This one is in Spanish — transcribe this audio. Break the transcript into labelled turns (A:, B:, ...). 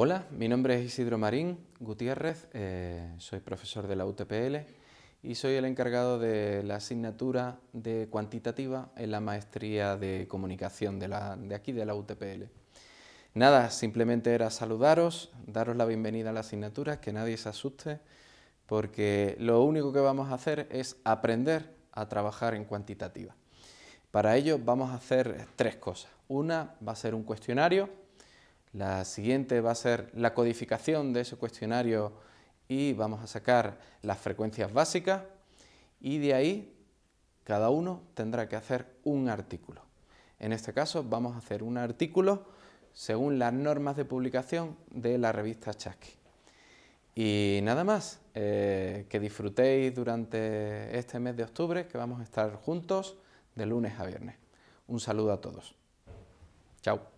A: Hola, mi nombre es Isidro Marín Gutiérrez, eh, soy profesor de la UTPL y soy el encargado de la asignatura de cuantitativa en la maestría de comunicación de, de aquí de la UTPL. Nada, simplemente era saludaros, daros la bienvenida a la asignatura, que nadie se asuste, porque lo único que vamos a hacer es aprender a trabajar en cuantitativa. Para ello vamos a hacer tres cosas. Una va a ser un cuestionario, la siguiente va a ser la codificación de ese cuestionario y vamos a sacar las frecuencias básicas y de ahí cada uno tendrá que hacer un artículo. En este caso vamos a hacer un artículo según las normas de publicación de la revista Chasqui. Y nada más, eh, que disfrutéis durante este mes de octubre, que vamos a estar juntos de lunes a viernes. Un saludo a todos.
B: Chao.